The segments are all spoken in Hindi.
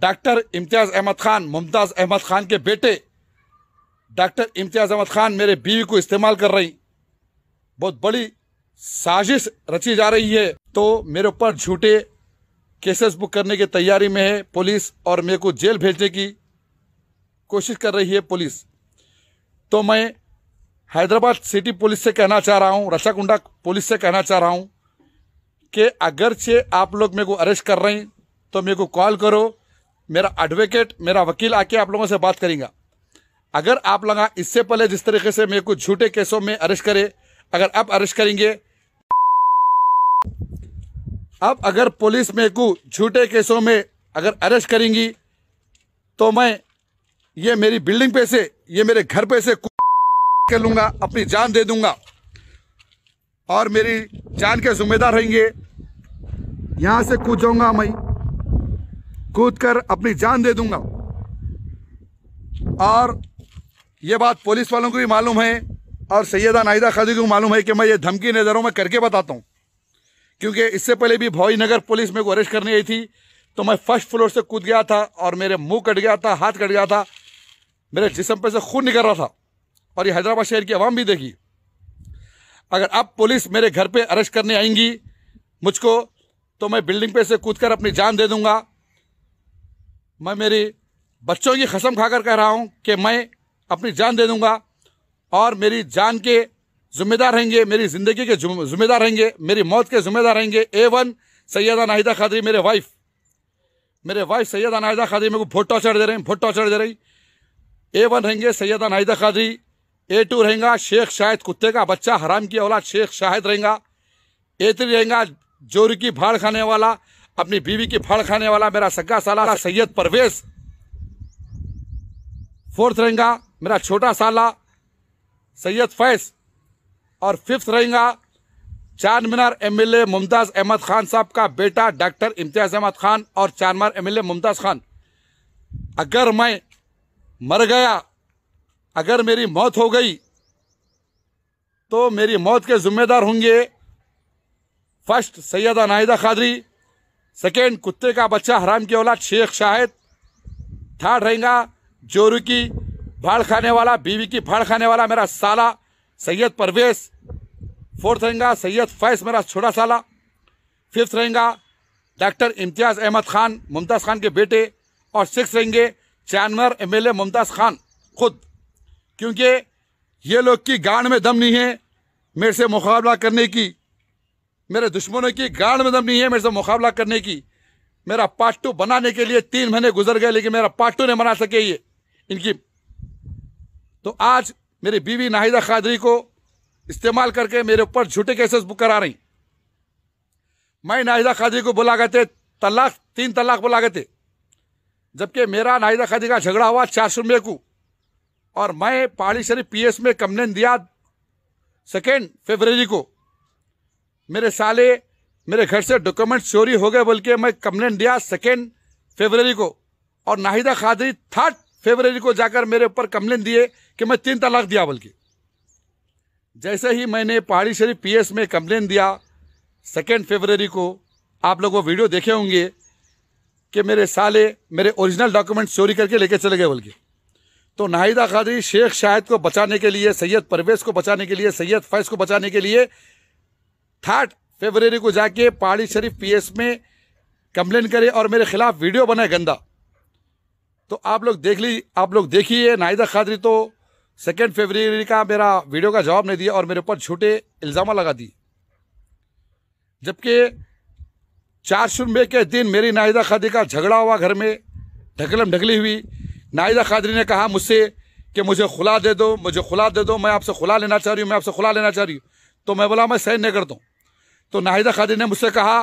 डॉक्टर इम्तियाज़ अहमद ख़ान मुमताज़ अहमद ख़ान के बेटे डॉक्टर इम्तियाज़ अहमद ख़ान मेरे बीवी को इस्तेमाल कर रही बहुत बड़ी साजिश रची जा रही है तो मेरे ऊपर झूठे केसेस बुक करने की तैयारी में है पुलिस और मेरे को जेल भेजने की कोशिश कर रही है पुलिस तो मैं हैदराबाद सिटी पुलिस से कहना चाह रहा हूँ रशाकुंडा पुलिस से कहना चाह रहा हूँ कि अगरचे आप लोग मेरे को अरेस्ट कर रहे हैं तो मेरे को कॉल करो मेरा एडवोकेट मेरा वकील आके आप लोगों से बात करेंगे अगर आप लगा इससे पहले जिस तरीके से मेरे को झूठे केसों में अरेस्ट करे अगर आप अरेस्ट करेंगे अब अगर पुलिस मेरे को झूठे केसों में अगर अरेस्ट करेंगी तो मैं ये मेरी बिल्डिंग पे से ये मेरे घर पे से कर लूँगा अपनी जान दे दूंगा और मेरी जान के जिम्मेदार रहेंगे यहाँ से कूद जाऊँगा मैं कूद कर अपनी जान दे दूंगा और ये बात पुलिस वालों को भी मालूम है और सैदा नाहिदा खादी को मालूम है कि मैं ये धमकी नज़रों में करके बताता हूँ क्योंकि इससे पहले भी भौई नगर पुलिस मेरे को अरेस्ट करने आई थी तो मैं फर्स्ट फ्लोर से कूद गया था और मेरे मुंह कट गया था हाथ कट गया था मेरे जिसम पे से खून निकल रहा था और ये हैदराबाद शहर की आवाम भी देखी अगर अब पुलिस मेरे घर पे अरेस्ट करने आएंगी मुझको तो मैं बिल्डिंग पे से कूद कर अपनी जान दे दूंगा मैं मेरी बच्चों की कसम खाकर कह रहा हूँ कि मैं अपनी जान दे दूँगा और मेरी जान के जिम्मेदार रहेंगे मेरी ज़िंदगी के जिम्मेदार रहेंगे मेरी मौत के जिम्मेदार रहेंगे ए वन सैदा नाहिदा खादरी मेरे वाइफ मेरे वाइफ सैदा नाहिदा खादरी मेरे को बहुत टॉर्चर दे रहे हैं बहुत टॉर्चर दे रही ए वन रहेंगे सैदा नाहिदा खादरी ए टू रहेगा शेख शाहिद कुत्ते का बच्चा हराम की औलाद शेख शाहिद रहेगा ए थ्री रहेगा जोर की भाड़ खाने वाला अपनी बीवी की फड़ खाने वाला मेरा सग्गा साला सैयद परवेज फोर्थ रहेगा मेरा छोटा साला सैयद फैज और फिफ्थ रहेगा चार मीनार एल मुमताज अहमद खान साहब का बेटा डॉक्टर इम्तियाज अहमद खान और चार मीनार एम मुमताज खान अगर मैं मर गया अगर मेरी मौत हो गई तो मेरी मौत के जिम्मेदार होंगे फर्स्ट सैयदा नाहिदा खादरी सेकेंड कुत्ते का बच्चा हराम की औलाद शेख शाहिद थर्ड रहेगा जोरू की भाड़ खाने वाला बीवी की भाड़ खाने वाला मेरा साला सैयद परवेज फोर्थ रहेगा सैयद फैस मेरा छोटा साला फिफ्थ रहेगा डॉक्टर इम्तियाज़ अहमद खान मुमताज़ खान के बेटे और सिक्स रहेंगे चानमर एमएलए मुमताज़ खान खुद क्योंकि ये लोग की गांड में दम नहीं है मेरे से मुकाबला करने की मेरे दुश्मनों की गाढ़ दम नहीं है मेरे से मुकाबला करने की मेरा पार्टू बनाने के लिए तीन महीने गुजर गए लेकिन मेरा पार्टू नहीं बना सके ये इनकी तो आज मेरी बीवी नाहिदा खादरी को इस्तेमाल करके मेरे ऊपर झूठे केसेस बुक करा रही मैं नाहिदा खादरी को बुला गए थे तलाक तीन तलाक बुला गए थे जबकि मेरा नाहिदा खादरी का झगड़ा हुआ चार सौ रुपये को और मैं पहाड़ी शरीफ पी में कंप्लेन दिया सेकेंड फेबररी को मेरे साले मेरे घर से डॉक्यूमेंट चोरी हो गए बोल के मैं कंप्लेंट दिया सेकेंड फेबररी को और नाहिदा खादरी थर्ड फेबररी को जाकर मेरे ऊपर कंप्लेंट दिए कि मैं तीन तलाक दिया बोल के जैसे ही मैंने पहाड़ी शरीफ पीएस में कंप्लेंट दिया सेकेंड फेबररी को आप लोग वो वीडियो देखे होंगे कि मेरे साले मेरे ओरिजिनल डॉक्यूमेंट चोरी करके लेके चले गए बोल के तो नाहिदा खादरी शेख शाहिद को बचाने के लिए सैयद परवेज को बचाने के लिए सैयद फैज को बचाने के लिए थर्ड फेबररी को जाके पहाड़ी शरीफ पीएस में कंप्लेन करे और मेरे खिलाफ वीडियो बनाए गंदा तो आप लोग देख ली आप लोग देखिए नाहिदा खादरी तो सेकेंड फेबररी का मेरा वीडियो का जवाब नहीं दिया और मेरे ऊपर छोटे इल्ज़ाम लगा दिए जबकि चार शुरबे के दिन मेरी नाहिदा खादरी का झगड़ा हुआ घर में ढकलम ढकली हुई नाहिदा खादरी ने कहा मुझसे कि मुझे खुला दे दो मुझे खुला दे दो मैं आपसे खुला लेना चाह रही हूँ मैं आपसे खुला लेना चाह रही हूँ तो मैं बोला मैं सहन नहीं करता हूँ तो नाहिदा खादी ने मुझसे कहा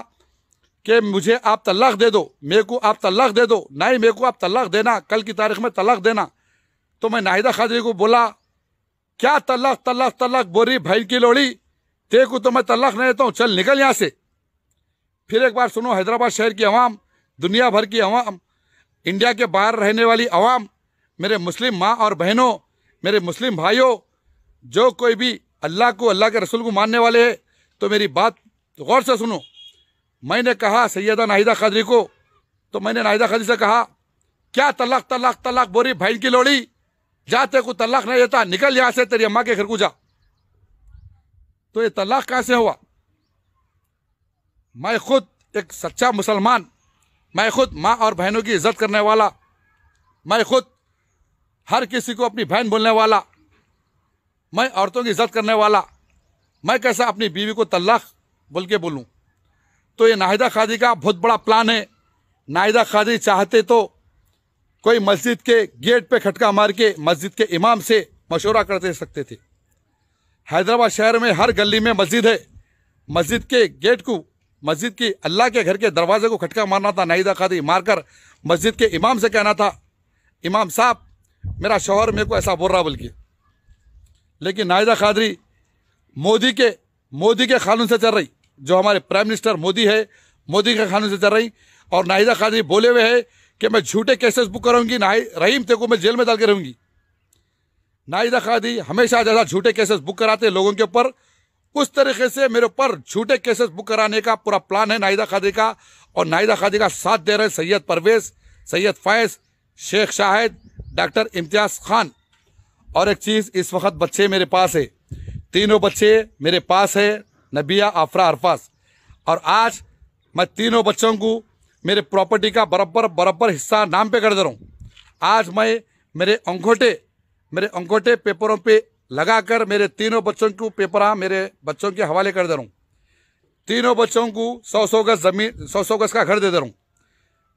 कि मुझे आप तलाक दे दो मेरे को आप तलाक दे दो नहीं मेरे को आप तलाक देना कल की तारीख में तलाक देना तो मैं नाहिदा खादी को बोला क्या तलाक तलाक तलाक बोरी भाई की लोड़ी ते को तो मैं तलाक नहीं देता हूँ चल निकल यहाँ से फिर एक बार सुनो हैदराबाद शहर की आवाम दुनिया भर की आवाम इंडिया के बाहर रहने वाली आवाम मेरे मुस्लिम माँ और बहनों मेरे मुस्लिम भाइयों जो कोई भी अल्लाह को अल्लाह के रसूल को मानने वाले है तो मेरी बात तो गौर से सुनो मैंने कहा सैदा नाहिदा खदरी को तो मैंने नाहिदा खदरी से कहा क्या तलाक तलाक तलाक बोरी भाई की लोड़ी जाते को तलाक नहीं देता निकल यहां से तेरी अम्मा के घर को जा तो ये तलाक कहां से हुआ मैं खुद एक सच्चा मुसलमान मैं खुद माँ और बहनों की इज्जत करने वाला मैं खुद हर किसी को अपनी बहन बोलने वाला मैं औरतों की इज्जत करने वाला मैं कैसा अपनी बीवी को तलाक बोल के बोलूँ तो ये नाहिदा खादी का बहुत बड़ा प्लान है नाहिदा खादी चाहते तो कोई मस्जिद के गेट पे खटका मार के मस्जिद के इमाम से मशवरा करते सकते थे हैदराबाद शहर में हर गली में मस्जिद है मस्जिद के गेट को मस्जिद की अल्लाह के घर के दरवाजे को खटका मारना था नाहिदा खादी मारकर मस्जिद के इमाम से कहना था इमाम साहब मेरा शोहर मेरे को ऐसा बोल रहा बोल के लेकिन नाहिदा खादरी मोदी के मोदी के खानून से चल रही जो हमारे प्राइम मिनिस्टर मोदी है मोदी के खानों से चल रही और नाहिदा खान जी बोले हुए हैं कि मैं झूठे केसेस बुक कराऊंगी रहीम थे को मैं जेल में डाल के रहूंगी नाहिदा खादी हमेशा ज़्यादा झूठे केसेस बुक कराते हैं लोगों के ऊपर उस तरीके से मेरे ऊपर झूठे केसेस बुक कराने का पूरा प्लान है नाहिदा खादी का और नाहिदा खादी का साथ दे रहे सैयद परवेज सैयद फैज शेख शाहिद डॉक्टर इम्तियाज़ खान और एक चीज़ इस वक्त बच्चे मेरे पास है तीनों बच्चे मेरे पास है नबिया आफरा अरफास और आज मैं तीनों बच्चों को मेरे प्रॉपर्टी का बराबर बराबर हिस्सा नाम पे कर दे रहा हूँ आज मैं मेरे अंगोटे मेरे अंगोटे पेपरों पे लगाकर मेरे तीनों बच्चों को पेपर हाँ मेरे बच्चों के हवाले कर दे रहा हूँ तीनों बच्चों को सौ सौ गज जमीन सौ सौ गज का घर दे दे रहा हूँ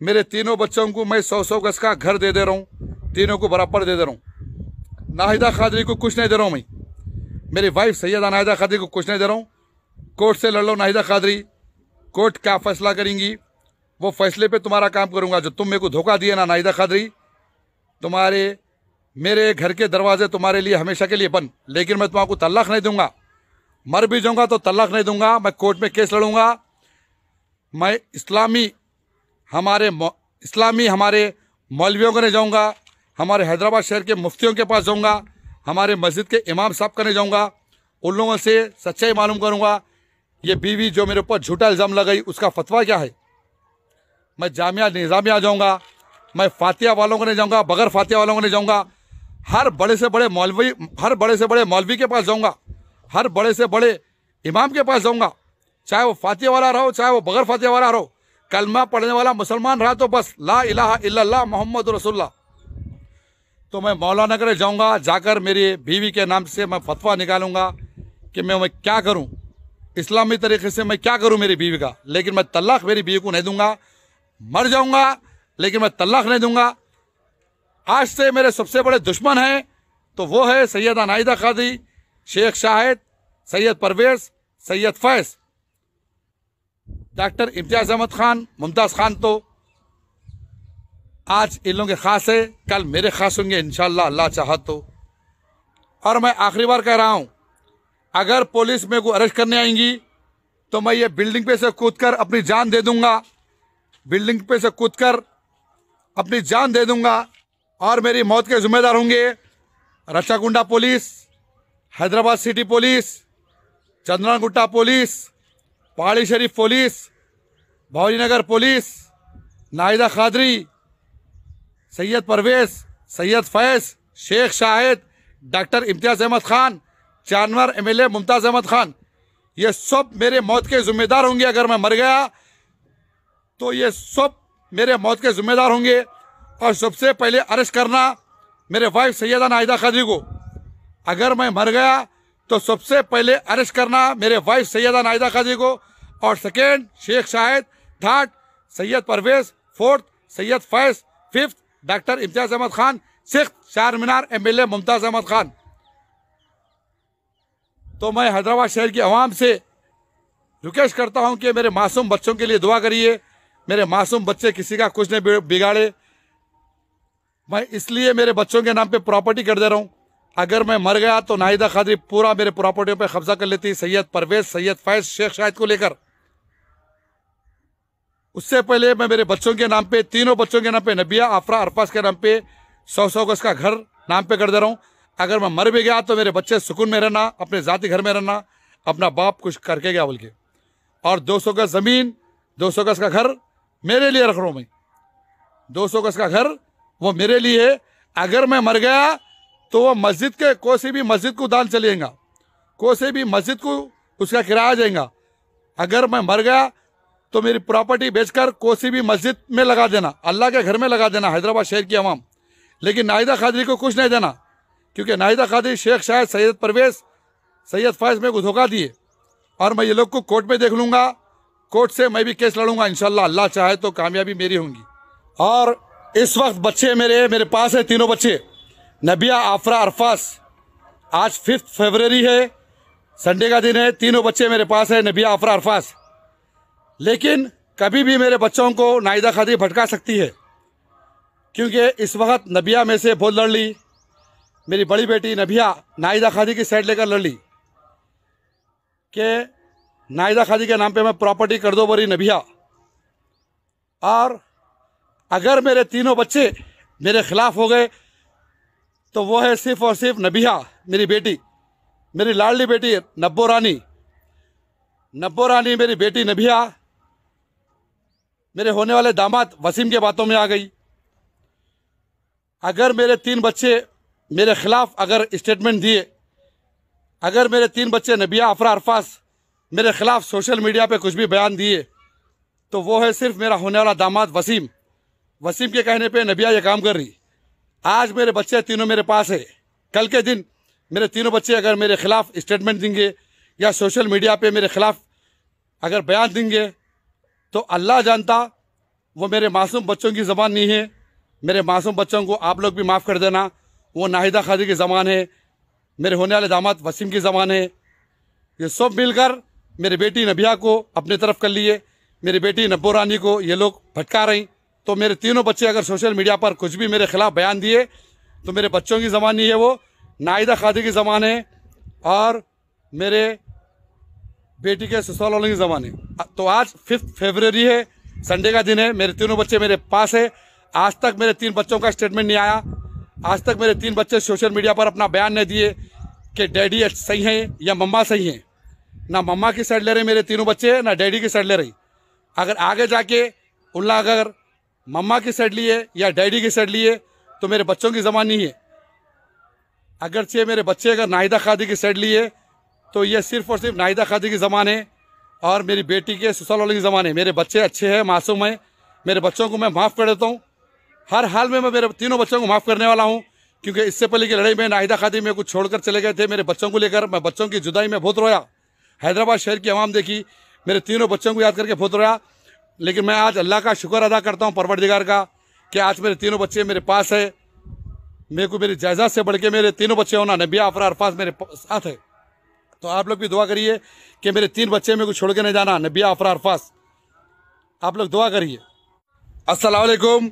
मेरे तीनों बच्चों को मैं सौ सौ गज का घर दे दे रहा हूँ तीनों को बराबर दे दे रहा हूँ नाहिदा खादरी को कुछ नहीं दे रहा हूँ मैं मेरी वाइफ सैयद नाहिदा खादरी को कुछ नहीं दे रहा हूँ कोर्ट से लड़ लो नाहिदा खादरी कोर्ट क्या फैसला करेंगी वो फैसले पे तुम्हारा काम करूँगा जो तुम मेरे को धोखा दिए ना नाहिदा खादरी तुम्हारे मेरे घर के दरवाजे तुम्हारे लिए हमेशा के लिए बंद लेकिन मैं तुम्हारा को तलाक नहीं दूंगा मर भी जाऊंगा तो तलाक नहीं दूंगा मैं कोर्ट में केस लड़ूंगा मैं इस्लामी हमारे इस्लामी हमारे मौलवियों के नहीं जाऊँगा हमारे हैदराबाद शहर के मुफ्तियों के पास जाऊँगा हमारे मस्जिद के इमाम साहब का नहीं जाऊँगा उन लोगों से सच्चाई मालूम करूँगा ये बीवी जो मेरे ऊपर झूठा इल्ज़ाम लगाई उसका फतवा क्या है मैं जामिया निज़ामिया जाऊँगा मैं फातिया वालों को नहीं जाऊँगा बगैर फातिया वालों को नहीं जाऊँगा हर बड़े से बड़े मौलवी हर बड़े से बड़े मौलवी के पास जाऊंगा हर बड़े से बड़े इमाम के पास जाऊँगा चाहे वो फातिया वाला रहो चाहे वो बगैर फातिया वाला रहो कलमा पढ़ने वाला मुसलमान रहा तो बस ला इला मोहम्मद रसुल्ला तो मैं मौलाना करे जाऊँगा जाकर मेरी बीवी के नाम से मैं फतवा निकालूंगा कि मैं मैं क्या करूँ इस्लामी तरीके से मैं क्या करूं मेरी बीवी का लेकिन मैं तलाक मेरी बीवी को नहीं दूंगा मर जाऊंगा लेकिन मैं तलाक नहीं दूंगा आज से मेरे सबसे बड़े दुश्मन हैं तो वो है सैयद अनाइदा खादी शेख शाहिद सैयद परवेज सैयद फैज डॉक्टर इम्तियाज अहमद खान मुमताज़ खान तो आज इन लोगों के खास है कल मेरे खास होंगे इन अल्लाह तो और मैं आखिरी बार कह रहा हूँ अगर पुलिस मेरे को अरेस्ट करने आएंगी तो मैं ये बिल्डिंग पे से कूदकर अपनी जान दे दूंगा बिल्डिंग पे से कूदकर अपनी जान दे दूंगा और मेरी मौत के जिम्मेदार होंगे Rachagunda police Hyderabad city police Chandragutta police Pahadi Sharif police Nagar police Nahida Khadri Syed Parvez Syed Faiz Sheikh Shahid doctor Imtiaz Ahmed Khan जानवर एमएलए मुमताज़ अहमद ख़ान ये सब मेरे मौत के ज़िम्मेदार होंगे अगर मैं मर गया तो ये सब मेरे मौत के ज़िम्मेदार होंगे और सबसे पहले अरेस्ट करना मेरे वाइफ सैदा नाहिदा खादी को अगर मैं मर गया तो सबसे पहले अरेस्ट करना मेरे वाइफ सैदा नाहिदा खादी को और second Sheikh Shahid third Syed Parvez fourth Syed Faiz fifth doctor Imtiaz Ahmed Khan six Charminar M L A Mumtaz Ahmed Khan तो मैं हैदराबाद शहर की आवाम से रिक्वेस्ट करता हूँ कि मेरे मासूम बच्चों के लिए दुआ करिए मेरे मासूम बच्चे किसी का कुछ नहीं बिगाड़े मैं इसलिए मेरे बच्चों के नाम पे प्रॉपर्टी कर दे रहा हूँ अगर मैं मर गया तो नाहिदा खादरी पूरा मेरे प्रॉपर्टियों पे कब्जा कर लेती सैयद परवेज सैयद फैज शेख शाहिद को लेकर उससे पहले मैं मेरे बच्चों के नाम पर तीनों बच्चों के नाम पर नबिया आफरा अरफाज के नाम पर सौ सौ गज का घर नाम पर कर दे रहा हूँ अगर मैं मर भी गया तो मेरे बच्चे सुकून में रहना अपने जाति घर में रहना अपना बाप कुछ करके गया बोल के और दो सौ गज ज़मीन दो सौ गज का घर मेरे लिए रख रहा हूँ मैं दो सौ गज का घर वो मेरे लिए है अगर मैं मर गया तो वो मस्जिद के कोसी भी मस्जिद को दान चलेगा कोसी भी मस्जिद को उसका किराया जाएगा अगर मैं मर गया तो मेरी प्रॉपर्टी बेचकर कोसी भी मस्जिद में लगा देना अल्लाह के घर में लगा देना हैदराबाद शहर की आवाम लेकिन नाहिदा खादरी को कुछ नहीं देना क्योंकि नाहिदा खादी शेख शाह सैयद परवेज सैयद फैज में को धोखा दिए और मैं ये लोग को कोर्ट में देख लूँगा कोर्ट से मैं भी केस लड़ूंगा इनशाला अल्लाह चाहे तो कामयाबी मेरी होंगी और इस वक्त बच्चे मेरे मेरे पास है तीनों बच्चे नबिया आफरा अरफास आज फिफ्थ फेबररी है संडे का दिन है तीनों बच्चे मेरे पास है नबिया आफरा अरफास लेकिन कभी भी मेरे बच्चों को नाइदा खादी भटका सकती है क्योंकि इस वक्त नबिया में से बोल लड़ ली मेरी बड़ी बेटी नभिया नाहिदा खादी की साइड लेकर लड़ ली के नाहिदा खादी के नाम पे मैं प्रॉपर्टी कर दो बोरी नभिया और अगर मेरे तीनों बच्चे मेरे खिलाफ हो गए तो वो है सिर्फ और सिर्फ नभिया मेरी बेटी मेरी लाडली बेटी नब्बो रानी नब्बो रानी मेरी बेटी नभिया मेरे होने वाले दामाद वसीम के बातों में आ गई अगर मेरे तीन बच्चे मेरे ख़िलाफ़ अगर स्टेटमेंट दिए अगर मेरे तीन बच्चे नबिया अफरा अरफास मेरे ख़िलाफ़ सोशल मीडिया पे कुछ भी बयान दिए तो वो है सिर्फ मेरा होने वाला दामाद वसीम वसीम के कहने पे नबिया ये काम कर रही आज मेरे बच्चे तीनों मेरे पास है कल के दिन मेरे तीनों बच्चे अगर मेरे ख़िलाफ़ स्टेटमेंट देंगे या सोशल मीडिया पे मेरे ख़िलाफ़ अगर बयान देंगे तो अल्लाह जानता वो मेरे मासूम बच्चों की ज़बान नहीं है मेरे मासूम बच्चों को आप लोग भी माफ़ कर देना वो नाहिदा खादी की ज़बान है मेरे होने वाले दामाद वसीम की जबान है ये सब मिलकर मेरी बेटी नबिया को अपने तरफ कर लिए मेरी बेटी नब्बो रानी को ये लोग भटका रही तो मेरे तीनों बच्चे अगर सोशल मीडिया पर कुछ भी मेरे खिलाफ बयान दिए तो मेरे बच्चों की ज़बान नहीं है वो नाहिदा खादी की ज़बान है और मेरे बेटी के ससुराल वालों की ज़बान है तो आज फिफ्थ फेबररी है संडे का दिन है मेरे तीनों बच्चे मेरे पास है आज तक मेरे तीन बच्चों का स्टेटमेंट नहीं आया आज तक मेरे तीन बच्चे सोशल मीडिया पर अपना बयान नहीं दिए कि डैडी सही हैं या मम्मा सही हैं ना मम्मा की साइड ले रहे मेरे तीनों बच्चे ना डैडी की साइड ले रही अगर आगे जाके उन अगर मम्मा की साइड लिए या डैडी की साइड लिए तो मेरे बच्चों की जबान नहीं है अगर चाहिए मेरे बच्चे अगर नाहिदा खादी की साइड लिए तो ये सिर्फ और सिर्फ नाहिदा खादी की ज़बान है और मेरी बेटी के ससुराल वाले की ज़बान है मेरे बच्चे अच्छे हैं मासूम हैं मेरे बच्चों को मैं माफ़ कर देता हूँ हर हाल में मैं मेरे तीनों बच्चों को माफ़ करने वाला हूँ क्योंकि इससे पहले की लड़ाई में नाहिदा खादी में कुछ छोड़कर चले गए थे मेरे बच्चों को लेकर मैं बच्चों की जुदाई में बहुत रोया हैदराबाद शहर की आवाम देखी मेरे तीनों बच्चों को याद करके बहुत रोया लेकिन मैं आज अल्लाह का शुक्र अदा करता हूँ परवरदिगार का कि आज मेरे तीनों बच्चे मेरे पास है मेरे को मेरी जायजाद से बढ़ के मेरे तीनों बच्चे होना नबिया अफरा अरफाज मेरे साथ है तो आप लोग भी दुआ करिए कि मेरे तीन बच्चे मेरे को छोड़ नहीं जाना नबिया अफरा अरफाज आप लोग दुआ करिए असलकुम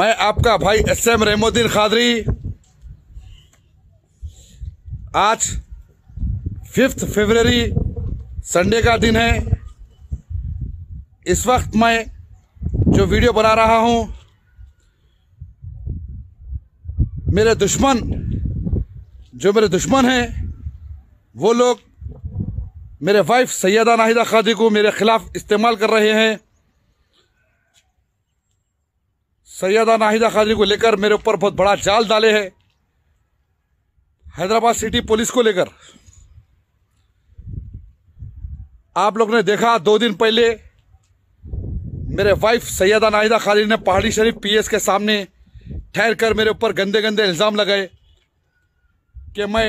मैं आपका भाई एस एम रहमुद्दीन खादरी आज फिफ्थ फेबररी संडे का दिन है इस वक्त मैं जो वीडियो बना रहा हूँ मेरे दुश्मन जो मेरे दुश्मन हैं वो लोग मेरे वाइफ सैदा नाहिदा खादी को मेरे ख़िलाफ़ इस्तेमाल कर रहे हैं सैयदा नाहिदा खादरी को लेकर मेरे ऊपर बहुत बड़ा जाल डाले है हैदराबाद सिटी पुलिस को लेकर आप लोग ने देखा दो दिन पहले मेरे वाइफ सैयदा नाहिदा खादरी ने पहाड़ी शरीफ पीएस के सामने ठहर कर मेरे ऊपर गंदे गंदे इल्ज़ाम लगाए कि मैं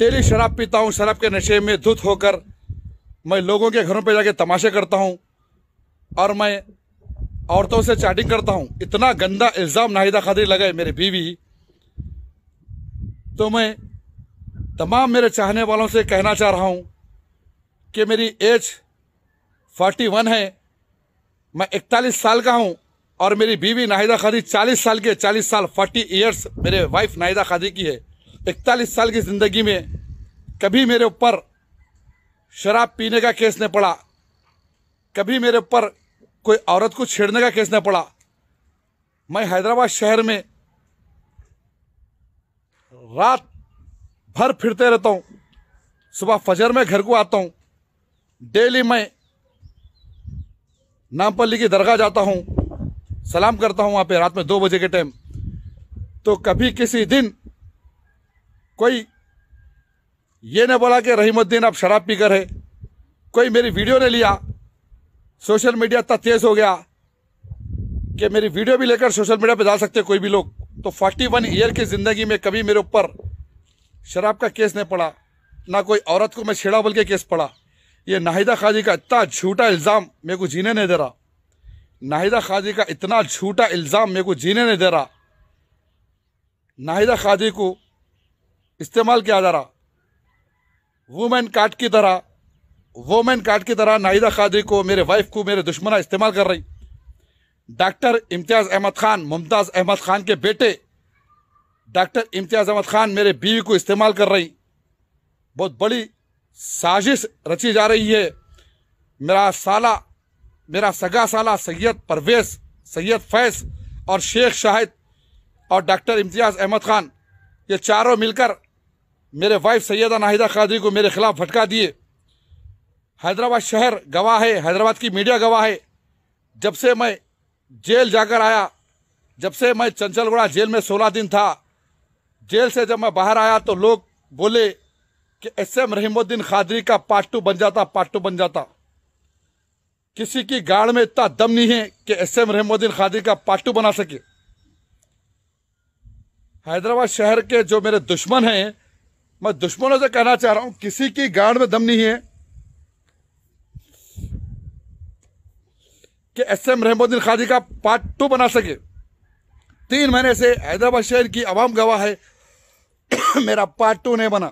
डेली शराब पीता हूँ शराब के नशे में धुत होकर मैं लोगों के घरों पर जाके तमाशे करता हूँ और मैं औरतों से चैटिंग करता हूँ इतना गंदा इल्ज़ाम नाहिदा खादरी लगाए मेरे बीवी तो मैं तमाम मेरे चाहने वालों से कहना चाह रहा हूँ कि मेरी एज 41 है मैं 41 साल का हूँ और मेरी बीवी नाहिदा खादी 40 साल की है चालीस साल 40 ईयर्स मेरे वाइफ नाहिदा खादी की है 41 साल की ज़िंदगी में कभी मेरे ऊपर शराब पीने का केस नहीं पड़ा कभी मेरे ऊपर कोई औरत को छेड़ने का केस न पड़ा मैं हैदराबाद शहर में रात भर फिरते रहता हूँ सुबह फजर में घर को आता हूँ डेली मैं नामपल्ली की दरगाह जाता हूँ सलाम करता हूँ वहाँ पे रात में दो बजे के टाइम तो कभी किसी दिन कोई ये न बोला कि रहीमुद्दीन आप शराब पीकर है कोई मेरी वीडियो ने लिया सोशल मीडिया इतना तेज हो गया कि मेरी वीडियो भी लेकर सोशल मीडिया पर डाल सकते कोई भी लोग तो 41 ईयर की ज़िंदगी में कभी मेरे ऊपर शराब का केस नहीं पड़ा ना कोई औरत को मैं छेड़ा बोल के केस पड़ा ये नाहिदा खाजी का इतना झूठा इल्ज़ाम मेरे को जीने नहीं दे रहा नाहिदा खाजी का इतना झूठा इल्ज़ाम मेरे को जीने नहीं दे रहा नाहिदा खाजी को इस्तेमाल किया जा रहा वुमेन काट की तरह वोमेन कार्ड की तरह नाहिदा खादरी को मेरे वाइफ को मेरे दुश्मना इस्तेमाल कर रही डॉक्टर इम्तियाज़ अहमद ख़ान मुमताज़ अहमद ख़ान के बेटे डॉक्टर इम्तियाज़ अहमद ख़ान मेरे बीवी को इस्तेमाल कर रही बहुत बड़ी साजिश रची जा रही है मेरा साला मेरा सगा साला सैयद परवेज़ सैयद फैज़ और शेख शाहिद और डॉक्टर इम्तियाज़ अहमद ख़ान ये चारों मिलकर मेरे वाइफ सैदा नाहिदा खादी को मेरे ख़िलाफ़ भटका दिए हैदराबाद शहर गवाह है हैदराबाद की मीडिया गवाह है जब से मैं जेल जाकर आया जब से मैं चंचलगुड़ा जेल में सोलह दिन था जेल से जब मैं बाहर आया तो लोग बोले कि एस एम रहीमुद्दीन खादरी का पार्ट टू बन जाता पार्ट टू बन जाता किसी की गाड़ में इतना दम नहीं है कि एस एम रहमुद्दीन खादरी का पार्ट टू बना सके हैदराबाद शहर के जो मेरे दुश्मन हैं मैं दुश्मनों से कहना चाह रहा हूं किसी की गाड़ में दम नहीं है कि एस एम रहमुद्दीन खाजी का पार्ट टू बना सके तीन महीने से हैदराबाद शहर की आवाम गवाह है मेरा पार्ट टू नहीं बना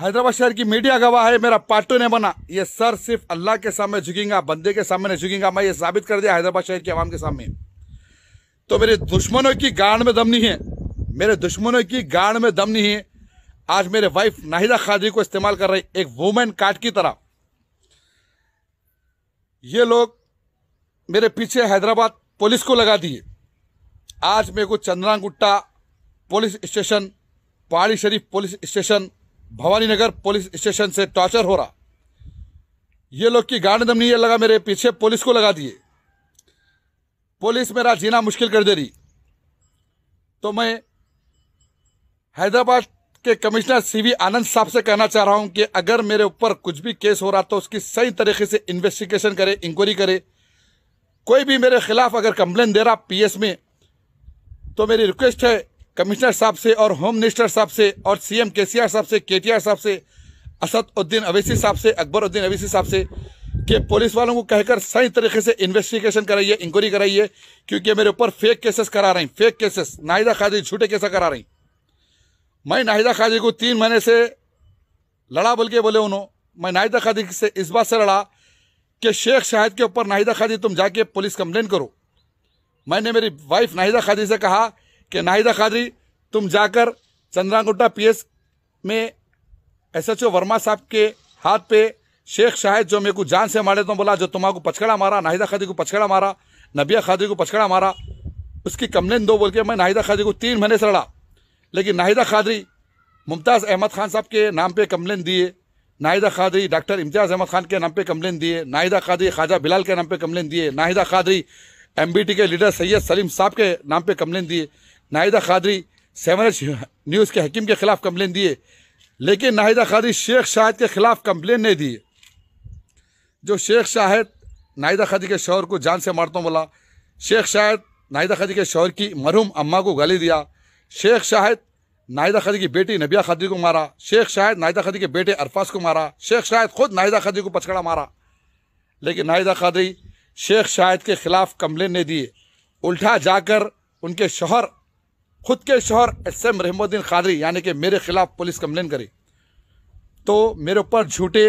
हैदराबाद शहर की मीडिया गवाह है मेरा पार्ट टू नहीं बना ये सर सिर्फ अल्लाह के सामने झुकेगा बंदे के सामने नहीं मैं ये साबित कर दिया हैदराबाद शहर की आवाम के सामने तो मेरे दुश्मनों की गांड में दम नहीं है मेरे दुश्मनों की गांड में दम नहीं है आज मेरे वाइफ नाहिदा खादी को इस्तेमाल कर रही एक वुमेन कार्ड की तरह ये लोग मेरे पीछे हैदराबाद पुलिस को लगा दिए आज मेरे को Chandra Gutta police station Pahadi Sharif police station Bhavani Nagar police station से टॉर्चर हो रहा ये लोग की गांड दमनी ये लगा मेरे पीछे पुलिस को लगा दिए पुलिस मेरा जीना मुश्किल कर दे रही तो मैं हैदराबाद के कमिश्नर सीवी आनंद साहब से कहना चाह रहा हूं कि अगर मेरे ऊपर कुछ भी केस हो रहा तो उसकी सही तरीके से इन्वेस्टिगेशन करे इंक्वायरी करे कोई भी मेरे खिलाफ अगर कंप्लेन दे रहा पीएस में तो मेरी रिक्वेस्ट है कमिश्नर साहब से और होम मिनिस्टर साहब से और सीएम केसीआर साहब से के साहब से असदुद्दीन अवैसी साहब से अकबरुद्दीन अवैसी साहब से कि पुलिस वालों को कहकर सही तरीके से इन्वेस्टिगेशन कराइए इंक्वायरी कराइए क्योंकि मेरे ऊपर फेक केसेस करा रही फेक केसेस नाहिदा खादी झूठे केसेस करा रही मैं नाहिदा खादी को तीन महीने से लड़ा बल्कि बोले उन्होंने मैं नाहिदा खादी से इस बात से लड़ा कि शेख शाहिद के ऊपर नाहिदा खादी तुम जाके पुलिस कंप्लेन करो मैंने मेरी वाइफ नाहिदा खादी से कहा कि नाहिदा खादी तुम जाकर चंद्रांगुट्टा पीएस में एसएचओ वर्मा साहब के हाथ पे शेख शाहिद जो मेरे को जान से मारे तो बोला जो तुम्हारा को पचकड़ा मारा नाहिदा खादी को पछकड़ा मारा नबिया खादी को पछकड़ा मारा उसकी कंप्लेन दो बोल के मैं नाहिदा खादी को तीन महीने से लड़ा लेकिन नाहिदा खादरी मुमताज़ अहमद खान साहब के नाम पे कम्प्लेन दिए नाहिदा खादरी डॉक्टर इम्तियाज़ अहमद खान के नाम पे कम्प्लेन दिए नाहिदा खादरी ख्वाजा बिलाल के नाम पे कम्प्लेन दिए नाहिदा खादरी टी के लीडर सैयद सलीम साहब के नाम पे कम्प्लेन दिए नाहिदा खादरी सेवन न्यूज़ के हकीम के ख़िलाफ़ कम्प्लेन दिए लेकिन नाहिदा खादरी शेख शाहिद के ख़िलाफ़ कम्प्लेन नहीं दिए जो शेख शाहिद नाहिदा खादी के शौहर को जान से मारता बोला शेख शाहिद नाहिदा खादी के शौहर की मरहूम अम्मा को गाली दिया शेख शाहिद नाहिदा खदी की बेटी नबिया खदी को मारा शेख शाहिद नाहिदा खदी के बेटे अरफाज को मारा शेख शाहिद खुद नाहिदा खदी को पचकड़ा मारा लेकिन नाहिदा खदी शेख शाहिद के ख़िलाफ़ कम्प्लेन नहीं दिए उल्टा जाकर उनके शोहर खुद के शोहर एस एम रहमुद्दीन खादरी यानी कि मेरे ख़िलाफ़ पुलिस कम्प्लेन करी तो मेरे ऊपर झूठे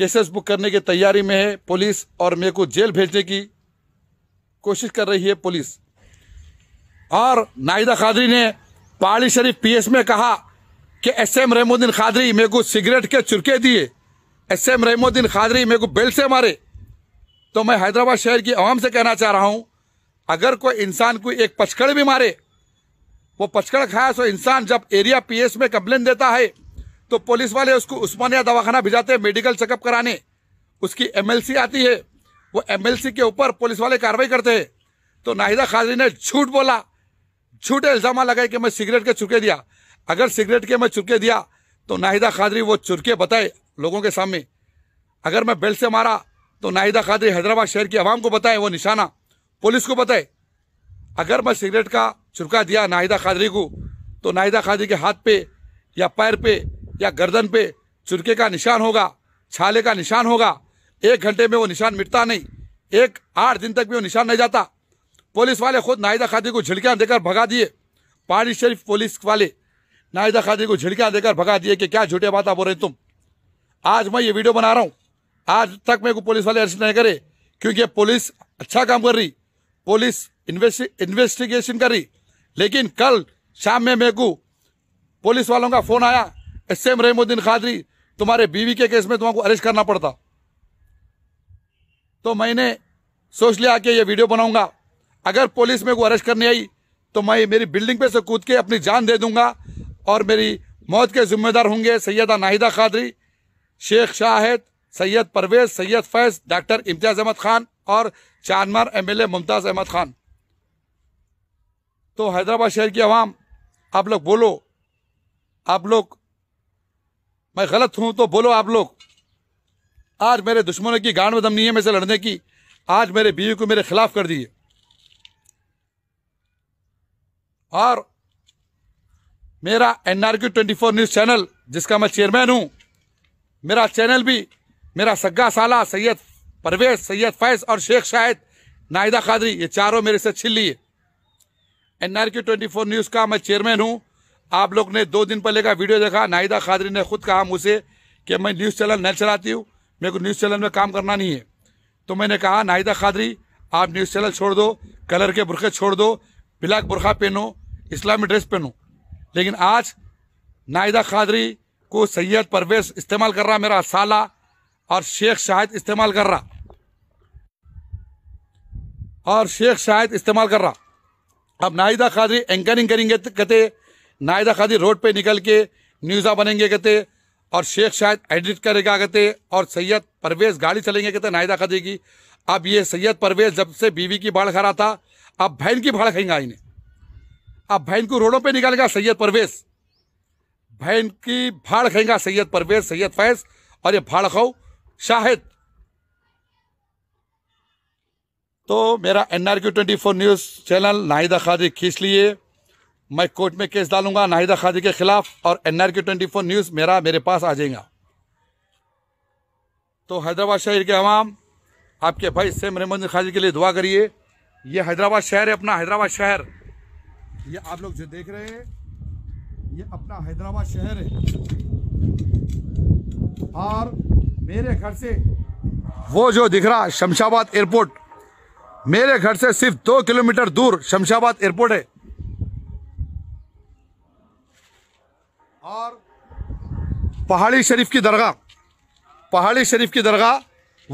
केसेस बुक करने की तैयारी में है पुलिस और मेरे को जेल भेजने की कोशिश कर रही है पुलिस और नाहिदा खादरी ने पहाड़ी शरीफ पीएस में कहा कि एस एम रहमुद्दीन खादरी मेरे को सिगरेट के चुरके दिए एस एम रहमुद्दीन खादरी मेरे को बेल से मारे तो मैं हैदराबाद शहर की आवाम से कहना चाह रहा हूँ अगर कोई इंसान को एक पचकड़ भी मारे वो पचकड़ खाया तो इंसान जब एरिया पीएस में कंप्लेन देता है तो पुलिस वाले उसको उस्मानिया दवाखाना भिजाते हैं मेडिकल चेकअप कराने उसकी एमएलसी आती है वो एमएलसी के ऊपर पुलिस वाले कार्रवाई करते हैं तो नाहिदा खादरी ने झूठ बोला झूठे इल्ज़ाम लगाए कि मैं सिगरेट के चुके दिया अगर सिगरेट के मैं चुके दिया तो नाहिदा खादरी वो चुरके बताए लोगों के सामने अगर मैं बेल्ट से मारा तो नाहिदा खादरी हैदराबाद शहर की आवाम को बताए वो निशाना पुलिस को बताए अगर मैं सिगरेट का चुरका दिया नाहिदा खादरी को तो नाहिदा खादरी के हाथ पे या पैर पे या गर्दन पे चुरके का निशान होगा छाले का निशान होगा एक घंटे में वो निशान मिटता नहीं एक आठ दिन तक भी वो निशान नहीं जाता पुलिस वाले खुद नाहिदा खादी को झिड़कियां देकर भगा दिए पहाड़ी शरीफ पुलिस वाले नाहिदा खादी को झिड़कियां देकर भगा दिए कि क्या झूठे बात बोल रहे तुम आज मैं ये वीडियो बना रहा हूँ आज तक मेरे को पुलिस वाले अरेस्ट नहीं करे क्योंकि पुलिस अच्छा काम कर रही पुलिस इन्वेस्टिगेशन कर रही लेकिन कल शाम में मेरे को पुलिस वालों का फ़ोन आया एस एम रहीमुद्दीन खादरी तुम्हारे बीवी के केस में तुम्हारे अरेस्ट करना पड़ता तो मैंने सोच लिया कि ये वीडियो बनाऊंगा अगर पुलिस मेरे को अरेस्ट करने आई तो मैं मेरी बिल्डिंग पे से कूद के अपनी जान दे दूंगा और मेरी मौत के जिम्मेदार होंगे सैयदा नाहिदा खादरी शेख शाहिद सैयद परवेज सैयद फैज डॉक्टर इम्तियाज़ अहमद खान और चानमार एमएलए मुमताज़ अहमद खान तो हैदराबाद शहर की आवाम आप लोग बोलो आप लोग मैं गलत हूँ तो बोलो आप लोग आज मेरे दुश्मनों की गांड में दम नहीं है मेरे से लड़ने की आज मेरे बीवी को मेरे खिलाफ कर दिए और मेरा N R Q twenty four news channel जिसका मैं चेयरमैन हूँ मेरा चैनल भी मेरा सग्गा साला सैयद परवेज सैयद फैज और शेख शाहिद नाहिदा खादरी ये चारों मेरे से छिल लिए N R Q twenty four news का मैं चेयरमैन हूँ आप लोग ने दो दिन पहले का वीडियो देखा नाहिदा खादरी ने खुद कहा मुझसे कि मैं न्यूज़ चैनल नहीं चलाती हूँ मेरे को न्यूज़ चैनल में काम करना नहीं है तो मैंने कहा नाहिदा खादरी आप न्यूज़ चैनल छोड़ दो कलर के बुरखे छोड़ दो ब्लैक बुरखा पहनो इस्लामी ड्रेस पहनो लेकिन आज नायदा खादरी को सैयद परवेज इस्तेमाल कर रहा मेरा साला और शेख शाहिद इस्तेमाल कर रहा और शेख शाहिद इस्तेमाल कर रहा अब नायदा खादरी एंकरिंग करेंगे तो कहते नायदा खादरी रोड पे निकल के न्यूज़ा बनेंगे कहते और शेख शायद एडिट करेगा कहते और सैयद परवेज़ गाड़ी चलेंगे कहते नायदा खादरी की अब ये सैयद परवेज़ जब से बीवी की बाढ़ खा रहा था अब बहन की भाड़ खेंगे आईने अब बहन को रोडों पे निकालेगा सैयद परवेज बहन की भाड़ खाएगा सैयद परवेज सैयद फैज और ये भाड़ खाओ शाहिद तो मेरा N R Q twenty four news channel Nahida Khadi खींच लिए मैं कोर्ट में केस डालूंगा नाहिदा खादी के खिलाफ और N R Q twenty four news मेरा मेरे पास आ जाएगा तो हैदराबाद शहर के आवाम आपके भाई सेम रेमंद खादी के लिए दुआ करिए ये हैदराबाद शहर है अपना हैदराबाद शहर ये आप लोग जो देख रहे हैं ये अपना हैदराबाद शहर है और मेरे घर से वो जो दिख रहा शमशाबाद एयरपोर्ट मेरे घर से सिर्फ दो किलोमीटर दूर शमशाबाद एयरपोर्ट है और पहाड़ी शरीफ की दरगाह पहाड़ी शरीफ की दरगाह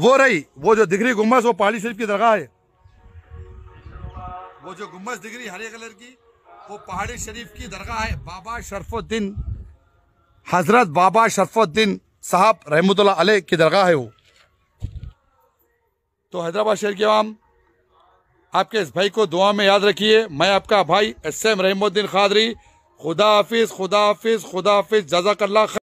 वो रही वो जो दिख रही गुम्बस वो पहाड़ी शरीफ की दरगाह है वो जो गुम्बस दिख रही हरे कलर की वो पहाड़ी शरीफ की दरगाह है बाबा शरफुद्दीन हजरत बाबा शरफुद्दीन साहब रहमतुल्ला अलह की दरगाह है वो तो हैदराबाद शहर के आवाम आपके इस भाई को दुआ में याद रखिए मैं आपका भाई एस एम रहमुद्दीन खादरी खुदा हाफिज़ खुदा हाफिज़ खुदा हाफिज़ जजाकल्ला